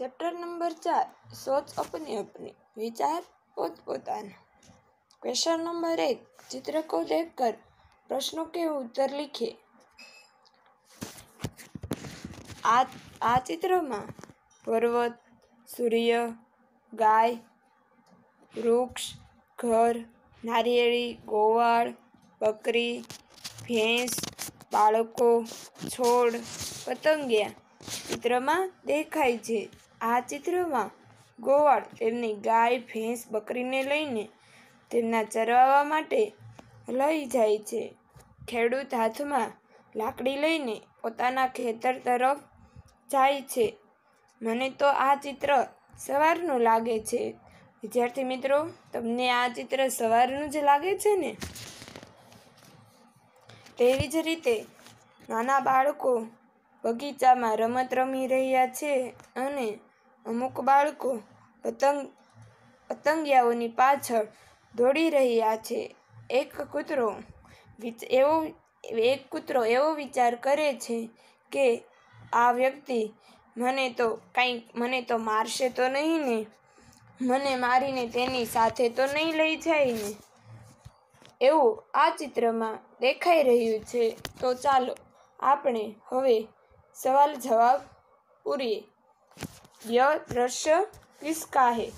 chapter number ચાર સોચ અપની અપની વિચાર પોતપોતાના ક્વેશ્ચન નંબર એક ચિત્રકો દેખ કર પ્રશ્નો કે ઉત્તર લીખે આ આ ચિત્રમાં પર્વત સૂર્ય ગાય વૃક્ષ ઘર નારિયેળી ગોવાળ બકરી ભેંસ બાળકો છોડ પતંગિયા ચિત્રમાં દેખાય છે આ ચિત્રમાં ગોવાળ તેમની ગાય ભેંસ બકરીને લઈને તેમના ચરવા માટે લઈ જાય છે ખેડૂત હાથમાં લાકડી લઈને પોતાના ખેતર તરફ જાય છે મને તો આ ચિત્ર સવારનું લાગે છે વિદ્યાર્થી મિત્રો તમને આ ચિત્ર સવારનું જ લાગે છે ને તેવી જ રીતે નાના બાળકો બગીચામાં રમત રમી રહ્યા છે અને અમુક બાળકો પતંગ પતંગિયાઓની પાછળ દોડી રહ્યા છે એક કૂતરો એવો એક કૂતરો એવો વિચાર કરે છે કે આ વ્યક્તિ મને તો કંઈક મને તો મારશે તો નહીં ને મને મારીને તેની સાથે તો નહીં લઈ જાય ને એવું આ ચિત્રમાં દેખાઈ રહ્યું છે તો ચાલો આપણે હવે સવાલ જવાબ પૂરીએ यह दृश्य किसका है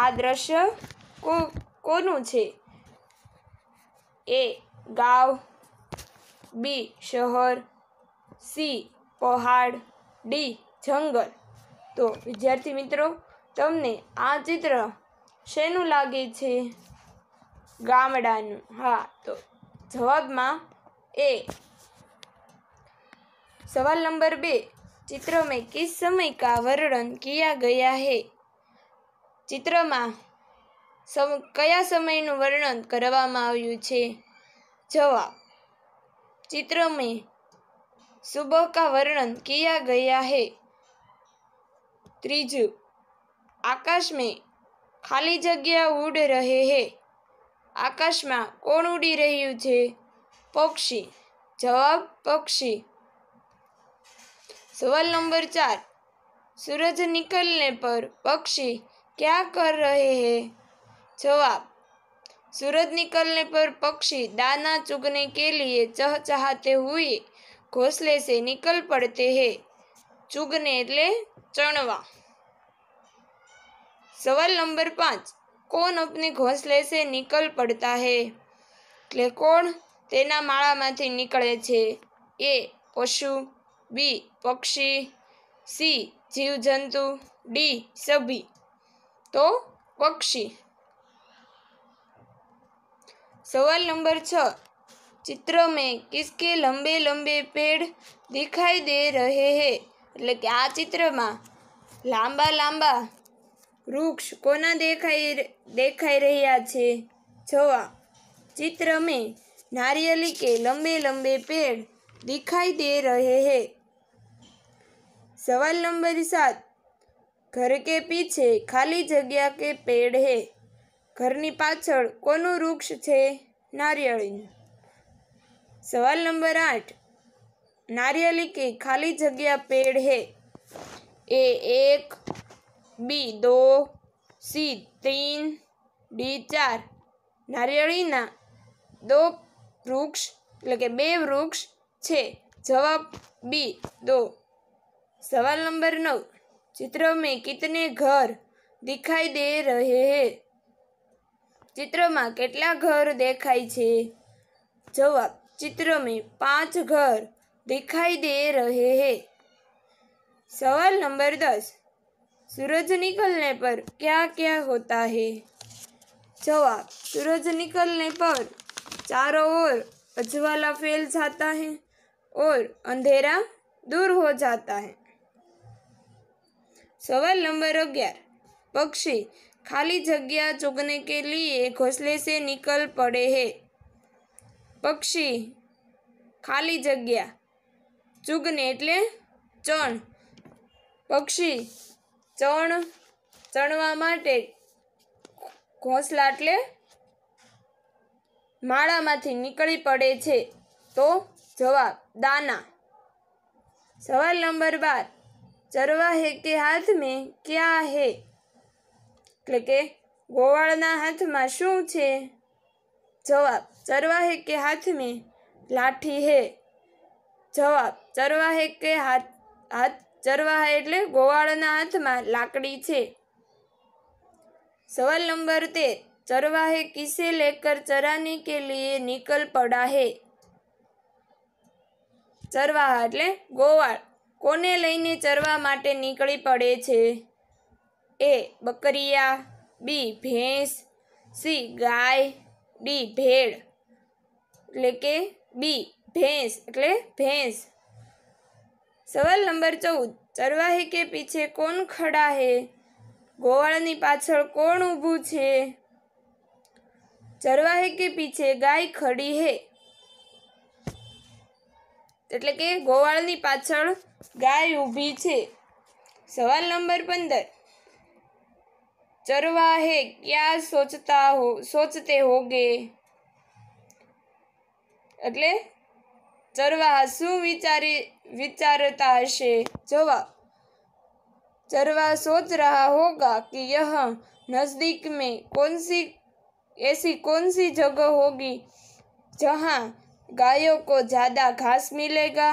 આ દ્રશ્ય કો કોનું છે એ ગાવ બી શહેર સી પહાડ ડી જંગલ તો વિદ્યાર્થી મિત્રો તમને આ ચિત્ર શેનું લાગે છે ગામડાનું હા તો જવાબમાં એ સવાલ નંબર બે चित्र મેં किस સમય કા વર્ણન किया ગયા હે ચિત્રમાં સમ કયા સમયનું વર્ણન કરવામાં આવ્યું છે જવાબ ચિત્ર મેં સુબહ કા વર્ણન કિયા ગયા હે ત્રીજું આકાશ મેં ખાલી જગ્યા ઉડ રહે હે આકાશમાં કોણ ઉડી રહ્યું છે પક્ષી જવાબ પક્ષી સવાલ નંબર ચાર સૂરજ નિકલને પર પક્ષી ક્યાં કર રહે હે જવાબ સૂરજ નિકલને પર પક્ષી દાના ચુગને કે લીએ ચહચહાતે હુએ ઘોસલે સે નિકલ પડતે હે ચુગને એટલે ચણવા સવાલ નંબર પાંચ કોણ અપને ઘોંસલે સે નિકલ પડતા હે એટલે કોણ તેના માળામાંથી નીકળે છે એ પશુ બી પક્ષી સી જીવજંતુ ડી સભી તો પક્ષી સવાલ નંબર છ ચિત્ર મેં કિસકે લંબે લંબે પેડ દેખાઈ દે રહે હે એટલે કે આ ચિત્રમાં લાંબા લાંબા વૃક્ષ કોના દેખાઈ દેખાઈ રહ્યા છે જવા ચિત્ર મેં નારિયેલી કે લંબે લંબે પેડ દિખાઈ દે રહે હે સવાલ नंबर સાત ઘર કે પીછે ખાલી જગ્યા કે પેડ હે ઘરની પાછળ કોનું વૃક્ષ છે નારિયેળીનું સવાલ નંબર આઠ નારિયેળી કે ખાલી જગ્યા પેડ હે એ એક બી દો સી તીન ડી ચાર નારિયેળીના દો વૃક્ષ એટલે કે બે વૃક્ષ છે જવાબ બી દો सवाल नंबर नौ चित्र में कितने घर दिखाई दे रहे हैं में कितना घर દેખાય છે जवाब चित्र में पांच घर दिखाई दे रहे हैं सवाल नंबर दस सूरज निकलने पर क्या क्या होता है जवाब सूरज निकलने पर चारों ओर अजवाला फैल जाता है और अंधेरा दूर हो जाता है સવાલ નંબર અગિયાર પક્ષી ખાલી જગ્યા ચૂગને કે લીએ ઘોસલે સે નિકલ પડે હે પક્ષી ખાલી જગ્યા ચૂગને એટલે ચણ પક્ષી ચણ ચણવા માટે ઘોસલા એટલે માળામાંથી નીકળી પડે છે તો જવાબ દાના સવાલ નંબર બાર ચરવા હે કે હાથ મેં ક્યાં હે એટલે કે ગોવાળના હાથમાં શું છે જવાબ ચરવા હે કે હાથ મેં લાઠી હે જવાબ ચરવા હે કે હાથ હાથ ચરવા એટલે ગોવાળના હાથમાં લાકડી છે સવાલ નંબર તેર चरवा है किसे लेकर चराने के लिए निकल पड़ा है चरवाहा એટલે ગોવાળ કોને લઈને ચરવા માટે નીકળી પડે છે એ બકરિયા બી ભેંસ સી ગાય ડી ભેડ એટલે કે બી ભેંસ એટલે ભેંસ સવાલ નંબર ચૌદ ચરવાહે કે પીછે કોણ ખડા હે ગોવાળની પાછળ કોણ ઊભું છે ચરવાહે કે પીછે ગાય ખડી હે એટલે કે ગોવાળની પાછળ ગાય ઊભી છે સવાલ નંબર 15 ચરવાહે ક્યાસ سوچતા હો सोचते होगे એટલે ચરવાહ સુ વિચાર વિચારતા હશે જવાબ ચરવા સોત રહા હોગા કે યહ નઝદીક મે કонસી એસી કонસી જગહ હોગી જહા ગાયો કો ज़्यादा ઘાસ મિલેગા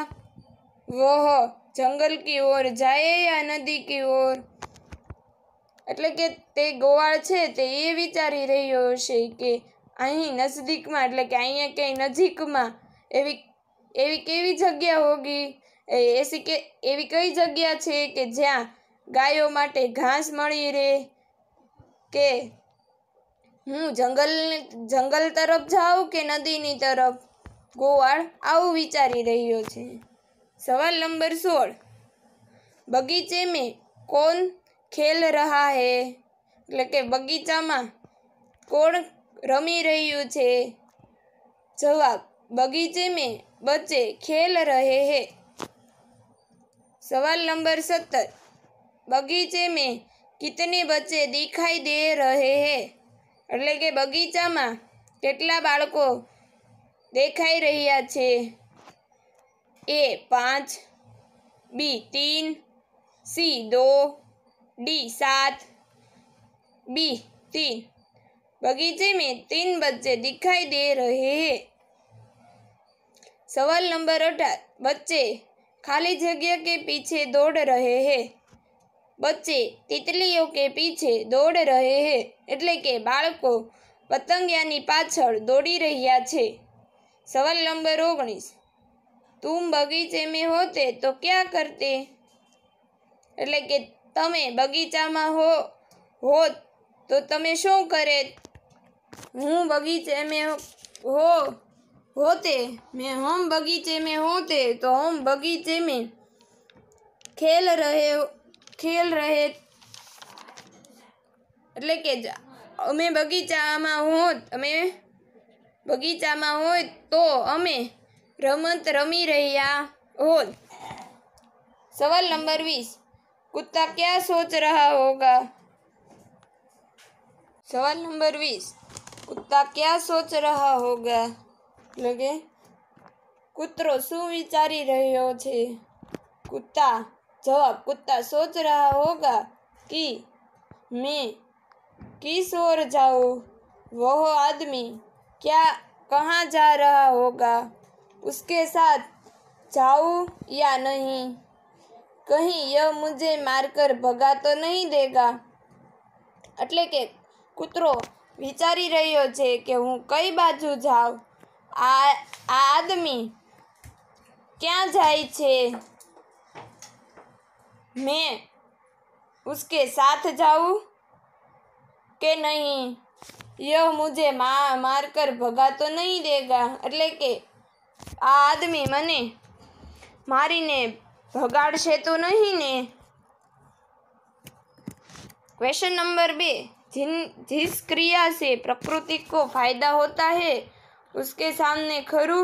વોહ જંગલ કી ઓર જાય યા નદી કી ઓર એટલે કે તે ગોવાળ છે તે એ વિચારી રહ્યો હશે કે અહીં નજદીકમાં એટલે કે અહીંયા ક્યાંય નજીકમાં એવી એવી કેવી જગ્યા હોગી એસી કે એવી કઈ જગ્યા છે કે જ્યાં ગાયો માટે ઘાસ મળી રહે કે હું જંગલ જંગલ તરફ જાઉં કે નદીની તરફ ગોવાળ આવું વિચારી રહ્યો છે સવાલ નંબર સોળ બગીચે મેં કોણ ખેલ રહા હે એટલે કે બગીચામાં કોણ રમી રહ્યું છે જવાબ બગીચે મેં બચ્ચે ખેલ રહે હે સવાલ નંબર સત્તર બગીચે મેં કિતને બચ્ચે દેખાઈ દે રહે હે એટલે કે બગીચામાં કેટલા બાળકો દેખાઈ રહ્યા છે એ પાંચ બી તીન સી દો डी सात बी तीन बगीचे में तीन बच्चे दिखाई दे रहे हैं सवाल नंबर अठारह बच्चे खाली जगह के पीछे दौड़ रहे हैं बच्चे तितलियों के पीछे દોડ રહે હે એટલે કે બાળકો પતંગિયાની પાછળ દોડી રહ્યા છે સવાલ નંબર ઓગણીસ તું બગીચે મેં હોતે તો ક્યાં કરતે એટલે કે તમે બગીચામાં હો હોત તો તમે શું કરે હું બગીચે મેં હો હોતે મેં હોમ બગીચે મેં હોતે તો હોમ બગીચે મેં ખેલ રહે ખેલ રહે એટલે કે અમે બગીચામાં હોત અમે बगीचा में हो तो अमे रमत रमी रहिया होल सवाल नंबर वीस कुत्ता क्या सोच रहा होगा सवाल नंबर वीस कुत्ता क्या सोच रहा होगा लगे कूतरो शू विचारी रहो कुत्ता जवाब कुत्ता सोच रहा होगा कि मैं किस ओर जाऊँ वह आदमी क्या कहाँ जा रहा होगा उसके साथ जाऊँ या नहीं कहीं यह मुझे મારકર ભગા તો નહીં દેગા એટલે કે કૂતરો વિચારી રહ્યો છે કે હું કઈ બાજુ જાઉં આ આદમી ક્યાં જાય છે મેં ઉસકે સાથ જાઉં કે નહીં यह मुझे मार मारकर भगा तो देगा દેગા એટલે आदमी આ આદમી ने भगाड़ से तो नहीं ने क्वेश्चन नंबर बे जिन जिस क्रिया से प्रकृति को फायदा होता है उसके सामने खरु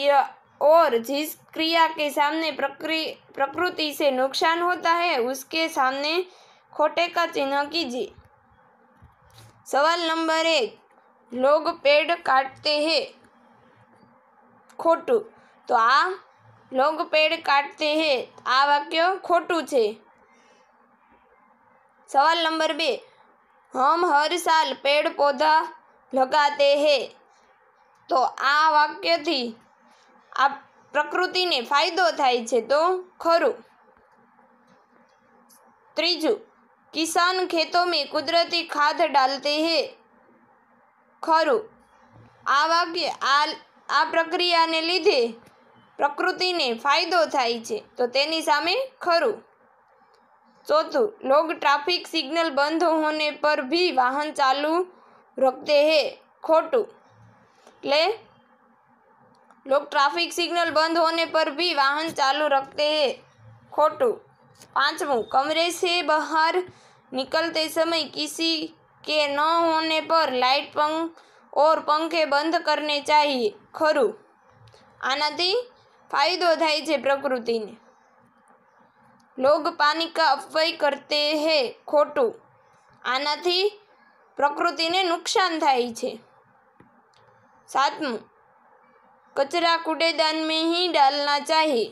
या और जिस क्रिया के सामने प्रकृति से नुकसान होता है उसके सामने खोटे का चिन्ह कीजिए सवाल नंबर एक लोग पेड़ काटते हैं ખોટું તો આ લોગ પેડ કાટતે હે આ વાક્ય ખોટું છે સવાલ નંબર બે હમ હર સાલ પેડ પૌધા લગાતે હે તો આ વાક્યથી આ પ્રકૃતિને ફાયદો થાય છે તો ખરું ત્રીજું કિસાન ખેતોમાં કુદરતી कुदरती ડાલતે હે ખરું આ વાક્ય આ આ પ્રક્રિયાને લીધે પ્રકૃતિને ફાયદો થાય છે તો તેની સામે ખરું ચોથું લોગ ટ્રાફિક સિગ્નલ બંધ હોને પર ભી વાહન ચાલુ રખતે હે ખોટું એટલે લોક ટ્રાફિક સિગ્નલ બંધ હોને પર ભી વાહન ચાલુ રખતે હે ખોટું પાંચમું कमरे से बाहर निकलते समय किसी के न होने पर लाइट पंख और पंखे બંધ કરને ચાહીએ ખરું આનાથી ફાયદો થાય છે પ્રકૃતિને લોગ પાનિકા અપવાય કરતે હે ખોટું આનાથી પ્રકૃતિને નુકસાન થાય છે સાતમું કચરા કૂડેદાન મેં હી ડાલના ચાહીએ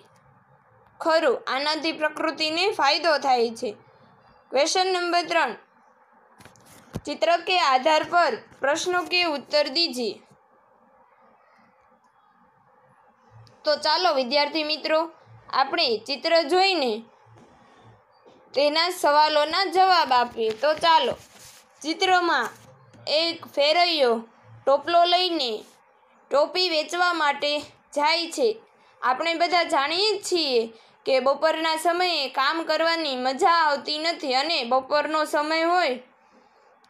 ખરું આનાથી પ્રકૃતિને ફાયદો થાય છે ક્વેશ્ચન નંબર ત્રણ ચિત્ર કે આધાર પર પ્રશ્નો કે ઉત્તર દીજીએ તો ચાલો વિદ્યાર્થી મિત્રો આપણે ચિત્ર જોઈને તેના સવાલોના જવાબ આપીએ તો ચાલો ચિત્રમાં એક ફેરૈયો ટોપલો લઈને ટોપી વેચવા માટે જાય છે આપણે બધા જાણીએ છીએ કે બપોરના સમયે કામ કરવાની મજા આવતી નથી અને બપોરનો સમય હોય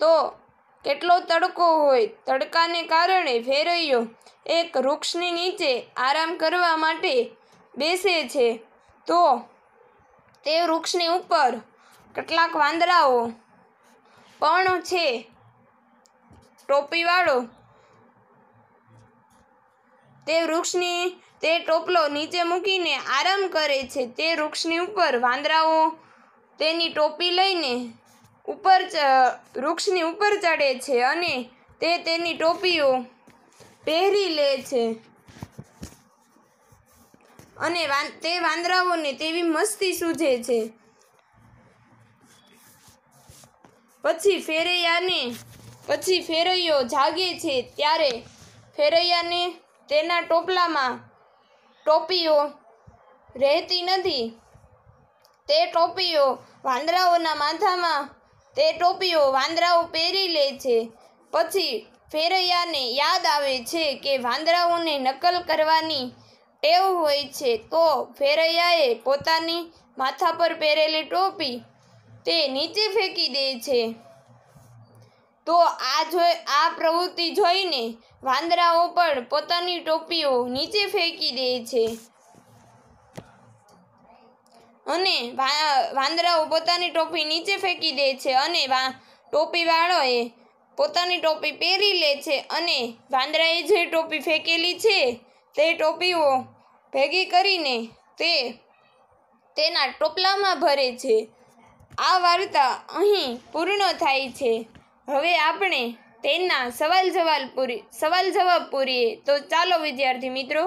તો કેટલો તડકો હોય તડકાને કારણે ફેરૈયો એક વૃક્ષની નીચે આરામ કરવા માટે બેસે છે તો તે વૃક્ષની ઉપર કેટલાક વાંદરાઓ પણ છે ટોપીવાળો તે વૃક્ષની તે ટોપલો નીચે મૂકીને આરામ કરે છે તે વૃક્ષની ઉપર વાંદરાઓ તેની ટોપી લઈને ઉપર વૃક્ષની ઉપર ચડે છે અને તે તેની ટોપીઓ પહેરી લે છે અને તે વાંદરાઓને તેવી મસ્તી સૂઝે છે પછી ફેરૈયાને પછી ફેરૈયો જાગે છે ત્યારે ફેરૈયાને તેના ટોપલામાં ટોપીઓ રહેતી નથી તે ટોપીઓ વાંદરાઓના માથામાં તે ટોપીઓ વાંદરાઓ પહેરી લે છે પછી ફેરૈયાને યાદ આવે છે કે વાંદરાઓને નકલ કરવાની ટેવ હોય છે તો ફેરૈયાએ પોતાની માથા પર પહેરેલી ટોપી તે નીચે ફેંકી દે છે તો આ જોઈ આ પ્રવૃત્તિ જોઈને વાંદરાઓ પણ પોતાની ટોપીઓ નીચે ફેંકી દે છે અને વાંદરાઓ પોતાની ટોપી નીચે ફેંકી દે છે અને ટોપીવાળોએ પોતાની ટોપી પહેરી લે છે અને વાંદરાએ જે ટોપી ફેંકેલી છે તે ટોપીઓ ભેગી કરીને તે તેના ટોપલામાં ભરે છે આ વાર્તા અહીં પૂર્ણ થાય છે હવે આપણે તેના સવાલ જવાબ પૂરી સવાલ જવાબ પૂરીએ તો ચાલો વિદ્યાર્થી મિત્રો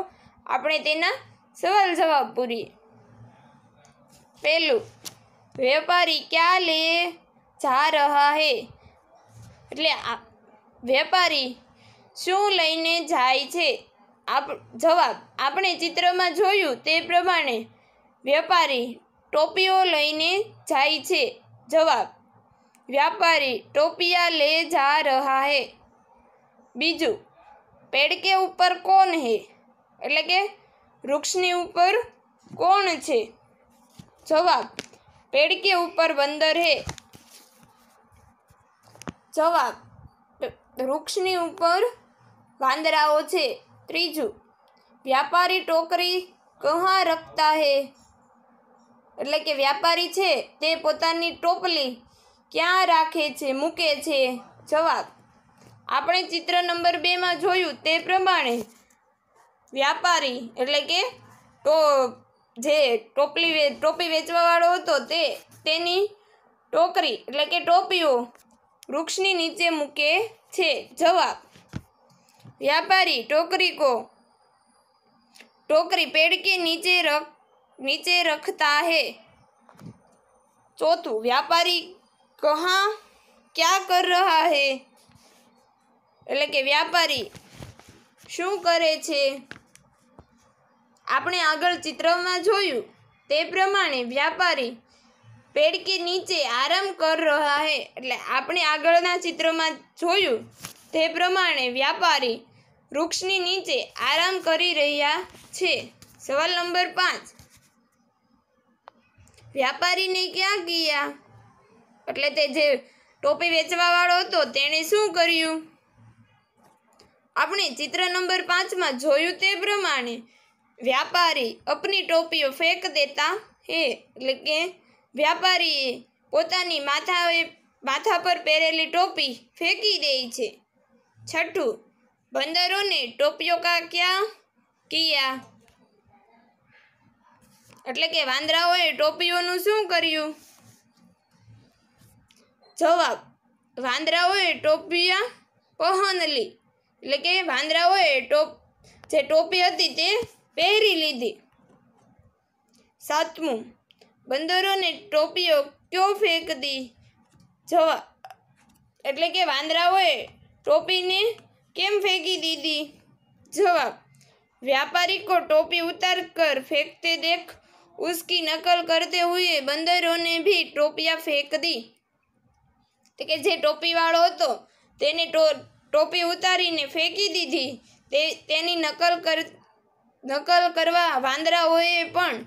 આપણે તેના સવાલ જવાબ પૂરીએ પહેલું વેપારી ક્યાં લે જા રહા હે એટલે વેપારી શું લઈને જાય છે આપ જવાબ આપણે ચિત્રમાં જોયું તે પ્રમાણે વેપારી ટોપીઓ લઈને જાય છે જવાબ व्यापारी टोपियां ले जा रहा है बिजू पेड़ के ऊपर कौन है એટલે કે વૃક્ષની ઉપર કોણ છે જવાબ पेड़ के ऊपर बंदर है जवाब વૃક્ષની ઉપર વાંદરાઓ છે ત્રીજું व्यापारी ટોકરી ક્યાં रखता है એટલે કે व्यापारी છે તે પોતાની ટોપલી ક્યાં રાખે છે મૂકે છે જવાબ આપણે ચિત્ર નંબર બેમાં જોયું તે પ્રમાણે વ્યાપારી એટલે કે ટો જે ટોપલી ટોપી વેચવાવાળો હતો તે તેની ટોકરી એટલે કે ટોપીઓ વૃક્ષની નીચે મૂકે છે જવાબ વ્યાપારી ટોકરી કો ટોકરી પેડ કે નીચે રખ નીચે રખતા હે ચોથું વ્યાપારી કહા ક્યાં કર રહા હે એટલે કે વ્યાપારી શું કરે છે આપણે આગળ ચિત્રમાં જોયું તે પ્રમાણે વ્યાપારી પેડ કે નીચે આરામ કર રહ્યા હે એટલે આપણે આગળના ચિત્રમાં જોયું તે પ્રમાણે વ્યાપારી વૃક્ષની નીચે આરામ કરી રહ્યા છે સવાલ નંબર પાંચ વ્યાપારીને ક્યાં ગયા એટલે તે જે ટોપી વેચવાવાળો હતો તેણે શું કર્યું આપણે ચિત્ર નંબર પાંચમાં જોયું તે પ્રમાણે વ્યાપારી અપની ટોપીઓ ફેંક દેતા હે એટલે કે વ્યાપારીએ પોતાની માથાએ માથા પર પહેરેલી ટોપી ફેંકી દે છે છઠ્ઠું બંદરોને ટોપીઓ કા ક્યાં કિયા એટલે કે વાંદરાઓએ ટોપીઓનું શું કર્યું जवाब वंदराओ एटोपिया पहनली इले के वंदराओ एटोप जो टोपी थी पेहरी लीधी सातमू बंदरो ने टोपीओ क्यों फेंक दी जवाब एट्ले कि वंदराओ टोपी ने केम फेंकी दीदी जवाब व्यापारी को टोपी उतार कर फेंकते देख उसकी नकल करते हुए बंदरों ने भी टोपियां फेंक दी તો કે જે ટોપીવાળો હતો તેને ટો ટોપી ઉતારીને ફેંકી દીધી તે તેની નકલ કર નકલ કરવા વાંદરાઓએ પણ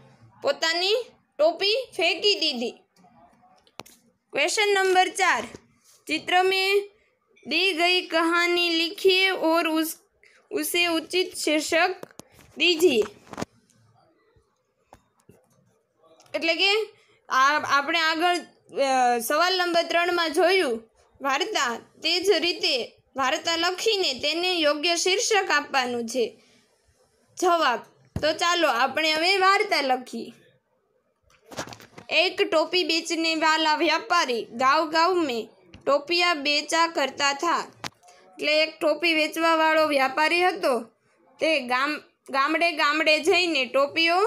પોતાની ટોપી ફેંકી દીધી ક્વેશ્ચન નંબર ચાર ચિત્ર મેં દી ગઈ કહાની लिखिए ઓર उस उसे उचित शीर्षक दीजिए એટલે કે આ આપણે આગળ સવાલ નંબર ત્રણમાં જોયું વાર્તા તે જ રીતે વાર્તા લખીને તેને યોગ્ય શીર્ષક આપવાનું છે જવાબ તો ચાલો આપણે હવે વાર્તા લખી એક ટોપી બેચને વાલા વ્યાપારી ગાંવ ગાંવ મેં ટોપિયા બેચા કરતા થા એટલે એક ટોપી વેચવાવાળો વ્યાપારી હતો તે ગામ ગામડે ગામડે જઈને ટોપીઓ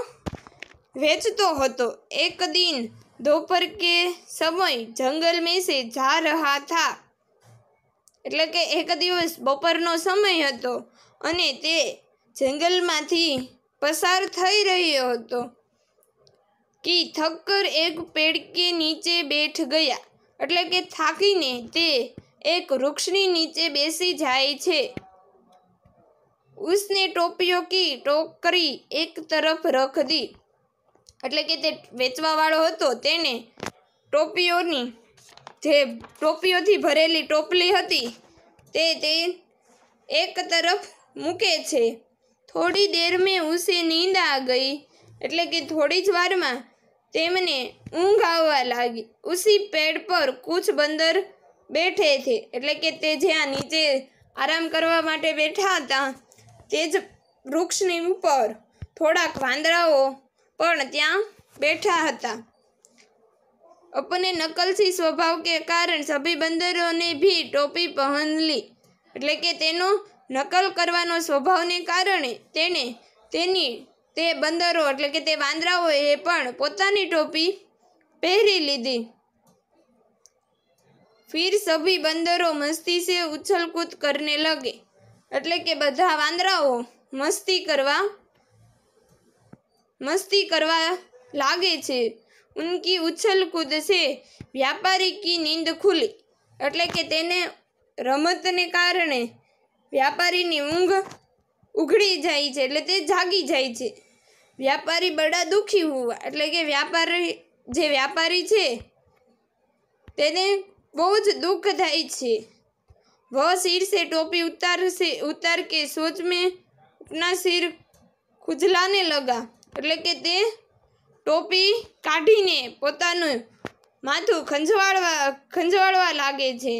વેચતો હતો એક દિન दोपहर કે સમય જંગલ મેં જા રહા થા એટલે કે એક દિવસ બપોરનો સમય હતો અને તે જંગલમાંથી પસાર થઈ રહ્યો હતો કે થક્કર એક પેડ કે નીચે બેઠ ગયા એટલે કે થાકીને તે એક વૃક્ષની નીચે બેસી જાય છે ઉસને ટોપીઓ કી ટોકરી એક તરફ રખ દી એટલે કે તે વેચવાવાળો હતો તેને ટોપીઓની જે ટોપીઓથી ભરેલી ટોપલી હતી તે તે એક તરફ મૂકે છે થોડી દેર મેં ઉસે નીંદ આ ગઈ એટલે કે થોડી જ વારમાં તેમને ઊંઘ આવવા લાગી ઉસી પેડ પર કૂચ બંદર બેઠે છે એટલે કે તે જ્યાં નીચે આરામ કરવા માટે બેઠા હતા તે જ વૃક્ષની ઉપર થોડાક વાંદરાઓ પણ ત્યાં બેઠા હતા અપને નકલથી સ્વભાવ કે કારણ સભી બંદરોને ભી ટોપી પહેનલી એટલે કે તેનો નકલ કરવાનો સ્વભાવને કારણે તેણે તેની તે બંદરો એટલે કે તે વાંદરાઓએ પણ પોતાની ટોપી પહેરી લીધી ફિર સભી બંદરો મસ્તી સે ઉછલકૂદ કરને લગે એટલે કે બધા વાંદરાઓ મસ્તી કરવા મસ્તી કરવા લાગે છે ઉનકી ઉછલ કૂદ છે વ્યાપારી કી નીંદ ખુલી એટલે કે તેને રમતને કારણે વ્યાપારીની ઊંઘ ઉઘડી જાય છે એટલે તે જાગી જાય છે વ્યાપારી બડા દુઃખી હોવા એટલે કે વ્યાપારી જે વ્યાપારી છે તેને બહુ જ દુઃખ થાય છે વ સિર સે ટોપી ઉતારશે ઉતાર કે સોચ મેં अपना सिर खुजलाने लगा એટલે કે તે ટોપી કાઢીને પોતાનું માથું ખંજવાળવા ખંજવાળવા લાગે છે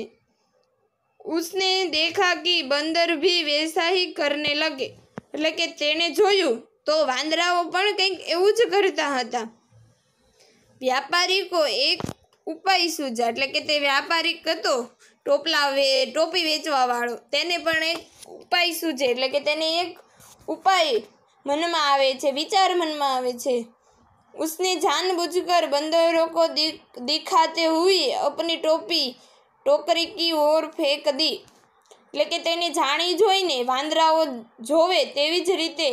ઉસને દેખા કી બંદર ભી વૈસા હી કરને લગે એટલે કે તેણે જોયું તો વાંદરાઓ પણ કંઈક એવું જ કરતા હતા વ્યાપારીકો એક ઉપાય સૂજા એટલે કે તે વ્યાપારિક હતો ટોપલા વે ટોપી વેચવાવાળો તેને પણ એક ઉપાય સૂજે એટલે કે તેને એક ઉપાય મનમાં આવે છે વિચાર મનમાં આવે છે उसने जानबूझकर बंदरों को दिख, दिखाते हुए અપની ટોપી ટોકરી કી ઓર ફેંક દી એટલે કે તેને જાણી જોઈને વાંદરાઓ જોવે તેવી જ રીતે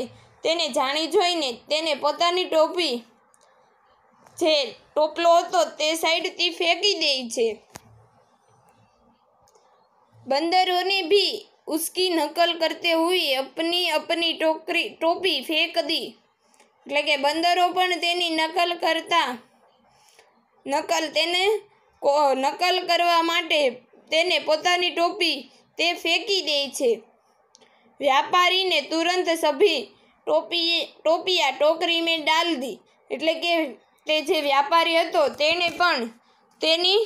તેને જાણી જોઈને તેને પોતાની ટોપી જે ટોપલો હતો તે સાઈડથી ફેંકી દે છે બંદરોને ભી उसकी નકલ કરતે હુએ અપની અપની ટોકરી ટોપી ફેંક દી એટલે કે બંદરો પણ તેની નકલ કરતા નકલ તેને નકલ કરવા માટે તેને પોતાની ટોપી તે ફેંકી દે છે વ્યાપારીને તુરંત સભી ટોપી ટોપિયા ટોકરી મેં ડાલ દી એટલે કે તે જે વ્યાપારી હતો તેણે પણ તેની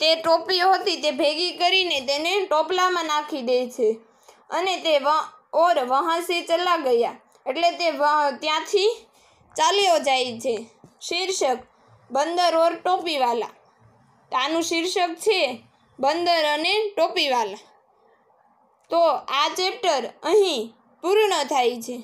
તે ટોપી હતી તે ભેગી કરીને તેને ટોપલામાં નાખી દે છે અને તે ઓર વહાં ચલા ગયા એટલે તે ત્યાંથી ચાલ્યો જાય છે શીર્ષક બંદર ઓર ટોપીવાલા આનું શીર્ષક છે બંદર અને ટોપીવાલા તો આ ચેપ્ટર અહીં પૂર્ણ થાય છે